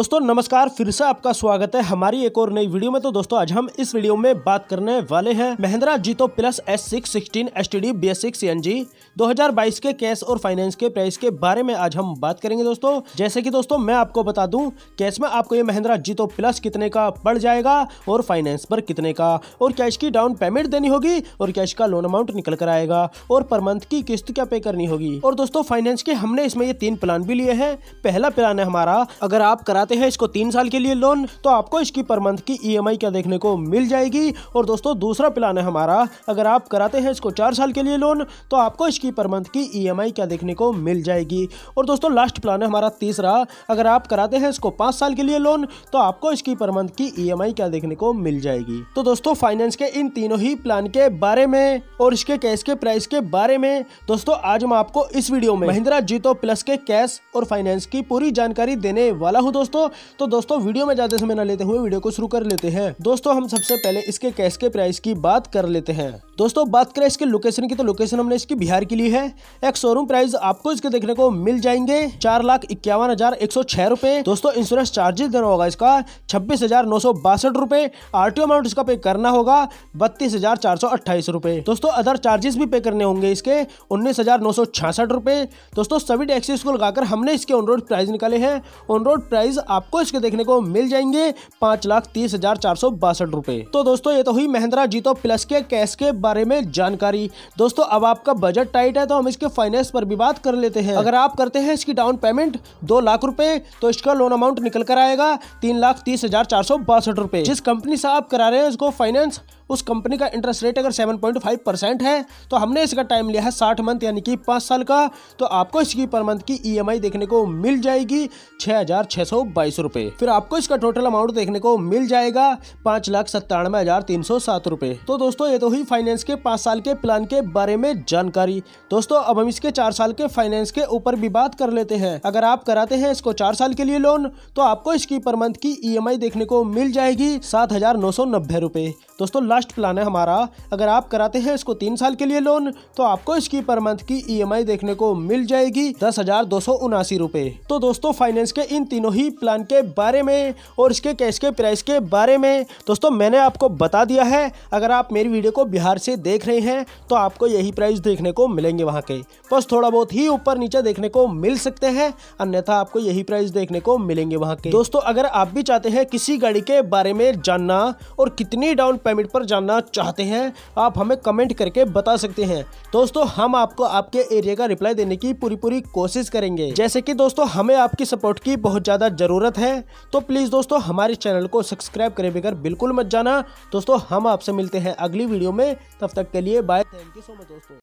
दोस्तों नमस्कार फिर से आपका स्वागत है हमारी एक और नई वीडियो में तो दोस्तों आज हम इस वीडियो में बात करने वाले हैं Mahindra Jeeto plus S six sixteen S T D B S six N G दो हजार बाईस के कैश और फाइनेंस के प्राइस के बारे में आज हम बात करेंगे दोस्तों जैसे कि दोस्तों मैं आपको बता दूं कैश में आपको ये महिंद्रा जीतो प्लस कितने का पड़ जाएगा और फाइनेंस पर कितने का और कैश की डाउन पेमेंट देनी होगी और कैश का लोन अमाउंट निकल कर आएगा और पर मंथ की किस्त क्या पे करनी होगी और दोस्तों फाइनेंस के हमने इसमें ये तीन प्लान भी लिए हैं पहला प्लान है हमारा अगर आप कराते चाहते हैं इसको तीन साल के लिए लोन तो आपको इसकी पर मंथ की ई e क्या देखने को मिल जाएगी और दोस्तों दूसरा प्लान है हमारा अगर आप कराते हैं इसको चार साल के लिए लोन तो आपको इसकी पर मंथ की ई e क्या देखने को मिल जाएगी और दोस्तों लास्ट प्लान है हमारा तीसरा अगर आप कराते हैं इसको पाँच साल के लिए लोन तो आपको इसकी पर मंथ की ई e क्या देखने को मिल जाएगी तो दोस्तों फाइनेंस के इन तीनों ही प्लान के बारे में और इसके कैश के प्राइस के बारे में दोस्तों आज मैं आपको इस वीडियो में महिंद्रा जीतो प्लस के कैश और फाइनेंस की पूरी जानकारी देने वाला हूँ दोस्तों दोस्तों तो दोस्तों वीडियो में ज्यादा समय न लेते हुए वीडियो को शुरू कर लेते हैं दोस्तों हम सबसे पहले इसके कैश के प्राइस की बात कर लेते हैं दोस्तों बात करें इसके लोकेशन की तो लोकेशन हमने इसकी बिहार की ली है एक शोरूम प्राइस आपको इसके देखने को मिल जाएंगे चार लाख इक्यावन हजार एक सौ छह रूपए दोस्तों इंश्योरेंस चार्जेस देना होगा इसका छब्बीस हजार नौ सौ बासठ रुपए आरटीओ अमाउंट इसका पे करना होगा बत्तीस हजार चार सौ अट्ठाईस रूपए दोस्तों अदर चार्जेस भी पे करने होंगे इसके उन्नीस हजार नौ सौ छियासठ रूपए दोस्तों सभी टैक्सी को लगाकर हमने इसके ऑन रोड प्राइस निकाले हैं ऑन रोड प्राइस आपको इसके देखने को मिल जाएंगे पाँच लाख तीस हजार चार सौ बासठ रूपए तो दोस्तों ये तो हुई महिंद्रा जीतो प्लस के कैश के बारे में जानकारी दोस्तों अब आपका बजट टाइट है तो हम इसके फाइनेंस पर भी बात कर लेते हैं अगर आप करते हैं इसकी डाउन पेमेंट दो लाख रूपए तो इसका लोन अमाउंट निकल कर आएगा तीन लाख तीस हजार चार सौ बासठ रूपए जिस कंपनी से आप करा रहे हैं उसको फाइनेंस उस कंपनी का इंटरेस्ट रेट अगर सेवन पॉइंट फाइव परसेंट है तो हमने इसका टाइम लिया है साठ मंथ यानी कि पाँच साल का तो आपको इसकी पर मंथ की ई e देखने को मिल जाएगी छः हजार सौ बाईस फिर आपको इसका टोटल अमाउंट देखने को मिल जाएगा पाँच लाख सत्तानवे हजार तीन सौ सात रुपये तो दोस्तों ये तो हुई फाइनेंस के पाँच साल के प्लान के बारे में जानकारी दोस्तों अब हम इसके चार साल के फाइनेंस के ऊपर भी बात कर लेते हैं अगर आप कराते हैं इसको चार साल के लिए लोन तो आपको इसकी पर मंथ की ई e देखने को मिल जाएगी सात हजार नौ सौ नब्बे रूपए दोस्तों लास्ट प्लान है हमारा अगर आप कराते हैं इसको तीन साल के लिए लोन तो आपको इसकी पर मंथ की ई e देखने को मिल जाएगी दस हजार दो सौ उनासी रूपए तो दोस्तों फाइनेंस के इन तीनों ही प्लान के बारे में और इसके कैश के प्राइस के बारे में दोस्तों मैंने आपको बता दिया है अगर आप मेरी वीडियो को बिहार से देख रहे हैं तो आपको यही प्राइस देखने को मिलेंगे वहाँ के बस थोड़ा बहुत ही ऊपर नीचे देखने को मिल सकते हैं अन्यथा आपको यही प्राइस देखने को मिलेंगे वहाँ के दोस्तों अगर आप भी चाहते हैं किसी गाड़ी के बारे में जानना और कितनी डाउन पेमेंट पर जानना चाहते हैं आप हमें कमेंट करके बता सकते हैं दोस्तों हम आपको आपके एरिया का रिप्लाई देने की पूरी पूरी कोशिश करेंगे जैसे कि दोस्तों हमें आपकी सपोर्ट की बहुत ज़्यादा ज़रूरत है तो प्लीज़ दोस्तों हमारे चैनल को सब्सक्राइब करे बगैर बिल्कुल मत जाना दोस्तों हम आपसे मिलते हैं अगली वीडियो में तब तक के लिए bye thank you so much दोस्तों